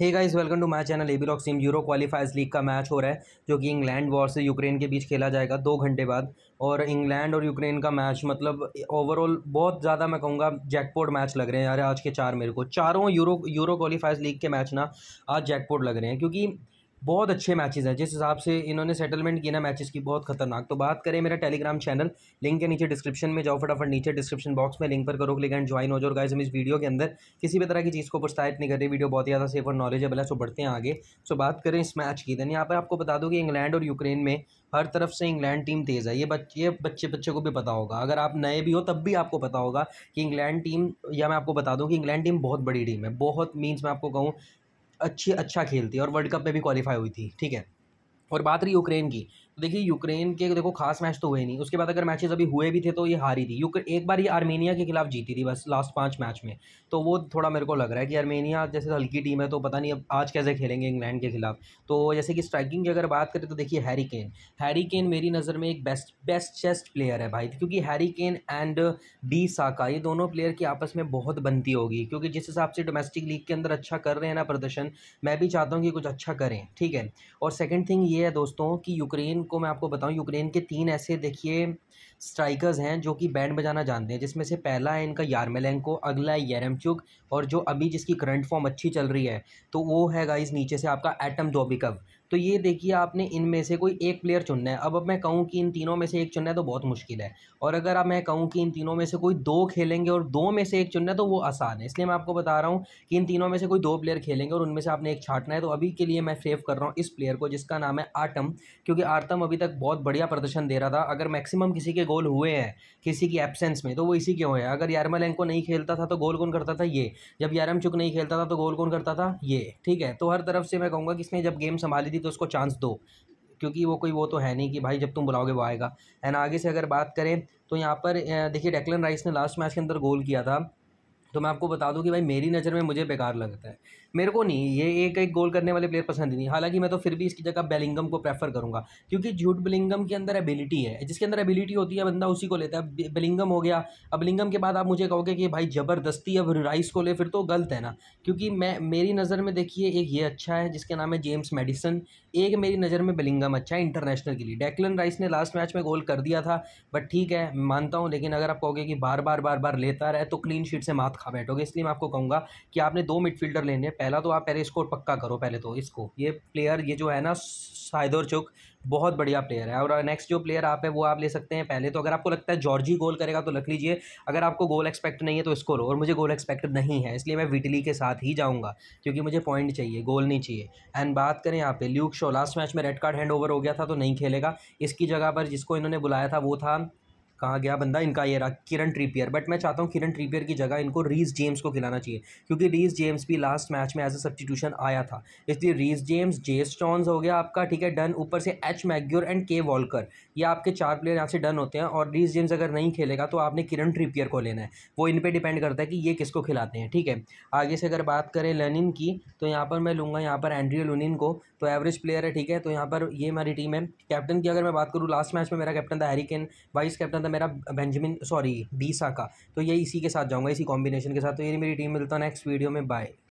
hey guys welcome to my channel एबी लॉक टीम यूरो क्वालिफायर्स लीग का मैच हो रहा है जो कि इंग्लैंड वॉर से यूक्रेन के बीच खेला जाएगा दो घंटे बाद और इंग्लैंड और यूक्रेन का मैच मतलब ओवरऑल बहुत ज़्यादा मैं कहूँगा जैकपोर्ट मैच लग रहे हैं यार आज के चार मेरे को चारों यूरो यूरो क्वालिफायर्स लीग के मैच ना आज जैकपोर्ट लग रहे हैं क्योंकि बहुत अच्छे मैचेस हैं जिस हिसाब से इन्होंने सेटलमेंट की ना मैचेस की बहुत खतरनाक तो बात करें मेरा टेलीग्राम चैनल लिंक के नीचे डिस्क्रिप्शन में जाओ फटाफट नीचे डिस्क्रिप्शन बॉक्स में लिंक पर करो क्लिक एंड ज्वाइन हो जाओ गाइज हम इस वीडियो के अंदर किसी भी तरह की चीज़ को प्रोत्साहित नहीं कर रही वीडियो बहुत ज़्यादा सेफ और नॉलेजेबल है सो बढ़ते हैं आगे सो बात करें इस मैच की देन यहाँ पर आपको बता दूँ कि इंग्लैंड और यूक्रेन में हर तरफ से इंग्लैंड टीम तेज़ है ये बच्चे बच्चे बच्चे को भी पता होगा अगर आप नए भी हो तब भी आपको पता होगा कि इंग्लैंड टीम या मैं आपको बता दूँ कि इंग्लैंड टीम बहुत बड़ी टीम है बहुत मीन्स मैं आपको कहूँ अच्छी अच्छा खेलती है और वर्ल्ड कप में भी क्वालिफाई हुई थी ठीक है और बात रही यूक्रेन की तो देखिए यूक्रेन के देखो खास मैच तो हुए नहीं उसके बाद अगर मैचेस अभी हुए भी थे तो ये हारी थी यूक्रेन एक बार ये आर्मेनिया के खिलाफ जीती थी बस लास्ट पाँच मैच में तो वो थोड़ा मेरे को लग रहा है कि आर्मेनिया जैसे हल्की टीम है तो पता नहीं अब आज कैसे खेलेंगे इंग्लैंड के खिलाफ तो जैसे कि स्ट्राइकिंग की अगर बात करें तो देखिए हैरी केन हैरी केन मेरी नज़र में एक बेस्ट बेस्ट चेस्ट प्लेयर है भाई क्योंकि Harry Kane and B Saka ये दोनों प्लेयर की आपस में बहुत बनती होगी क्योंकि जिस हिसाब से डोमेस्टिक लीग के अंदर अच्छा कर रहे हैं ना प्रदर्शन मैं भी चाहता हूँ कि कुछ अच्छा करें ठीक है और सेकेंड थिंग ये है दोस्तों कि यूक्रेन को मैं आपको बताऊं यूक्रेन के तीन ऐसे देखिए स्ट्राइकर्स हैं जो कि बैंड बजाना जानते हैं जिसमें से पहला है इनका यारमेलेंको अगला है यरमचुक और जो अभी जिसकी करंट फॉर्म अच्छी चल रही है तो वो है गाइज नीचे से आपका एटम दोबिकव तो ये देखिए आपने इनमें से कोई एक प्लेयर चुनना है अब अब मैं कहूँ कि इन तीनों में से एक चुनना है तो बहुत मुश्किल है और अगर आप मैं कहूँ कि इन तीनों में से कोई दो खेलेंगे और दो में से एक चुनना है तो वो आसान है इसलिए मैं आपको बता रहा हूँ कि इन तीनों में से कोई दो प्लेयर खेलेंगे और उनमें से आपने एक छाटना है तो अभी के लिए मैं सेव कर रहा हूँ इस प्लेयर को जिसका नाम है आर्टम क्योंकि आर्टम अभी तक बहुत बढ़िया प्रदर्शन दे रहा था अगर मैक्सिमम किसी के गोल हुए हैं किसी की एबसेंस में तो वो इसी के हुए हैं अगर यारमालैंको नहीं खेलता था तो गोल कौन करता था ये जब यारम चुक नहीं खेलता था तो गोल कौन करता था ये ठीक है तो हर तरफ से मैं कहूँगा कि इसने जब गेम संभाली थी तो उसको चांस दो क्योंकि वो कोई वो तो है नहीं कि भाई जब तुम बुलाओगे वो आएगा एंड आगे से अगर बात करें तो यहाँ पर देखिए डेक्लन राइस ने लास्ट मैच के अंदर गोल किया था तो मैं आपको बता दूं कि भाई मेरी नज़र में मुझे बेकार लगता है मेरे को नहीं ये एक एक गोल करने वाले प्लेयर पसंद नहीं हालांकि मैं तो फिर भी इसकी जगह बेलिंगम को प्रेफर करूँगा क्योंकि झूठ बेलिंगम के अंदर एबिलिटी है जिसके अंदर एबिलिटी होती है बंदा उसी को लेता है बेलिंगम हो गया अब बेलिंगम के बाद आप मुझे कहोगे कि भाई ज़बरदस्ती अब राइस को ले फिर तो गलत है ना क्योंकि मैं मेरी नज़र में देखिए एक ये अच्छा है जिसका नाम है जेम्स मेडिसन एक मेरी नज़र में बेलिंगम अच्छा है इंटरनेशनल के लिए डेकलन राइस ने लास्ट मैच में गोल कर दिया था बट ठीक है मानता हूँ लेकिन अगर आप कहोगे कि बार बार बार बार लेता रहे तो क्लीन शीट से मात खा बैठोगे इसलिए मैं आपको कहूँगा कि आपने दो मिडफील्डर लेने पहला तो आप पहले स्कोर पक्का करो पहले तो इसको ये प्लेयर ये जो है ना और चुक बहुत बढ़िया प्लेयर है और नेक्स्ट जो प्लेयर आप है वो आप ले सकते हैं पहले तो अगर आपको लगता है जॉर्जी गोल करेगा तो लख लीजिए अगर आपको गोल एक्सपेक्ट नहीं है तो इसको लो और मुझे गोल एक्सपेक्ट नहीं है इसलिए मैं विटली के साथ ही जाऊँगा क्योंकि मुझे पॉइंट चाहिए गोल नहीं चाहिए एंड बात करें यहाँ पे ल्यूक शो लास्ट मैच में रेड कार्ड हैंड ओवर हो गया था तो नहीं खेलेगा इसकी जगह पर जिसको इन्होंने बुलाया था वो था कहाँ गया बंदा इनका ये रहा किरण ट्रीपियर बट मैं चाहता हूँ किरण ट्रीपियर की जगह इनको रीस जेम्स को खिलाना चाहिए क्योंकि रीस जेम्स भी लास्ट मैच में एज ए सब्सटीट्यूशन आया था इसलिए रीस जेम्स जेस स्टॉन्स हो गया आपका ठीक है डन ऊपर से H Maguire and K Walker ये आपके चार प्लेयर यहाँ से डन होते हैं और रीस जेम्स अगर नहीं खेलेगा तो आपने किरण ट्रीपियर को लेना है वो इन पर डिपेंड करता है कि ये किसको खिलाते हैं ठीक है आगे से अगर बात करें लेनिन की तो यहाँ पर मैं लूँगा यहाँ पर एंड्रियो लुनिन को तो एवरेज प्लेयर है ठीक है तो यहाँ पर ये हमारी टीम है कैप्टन की अगर मैं बात करूँ लास्ट मैच में मेरा कैप्टन था हैरिकेन वाइस कैप्टन था मतलब मेरा बेंजामिन सॉरी बीसा का तो ये इसी के साथ जाऊंगा इसी कॉम्बिनेशन के साथ तो ये मेरी टीम मिलता है नेक्स्ट वीडियो में बाय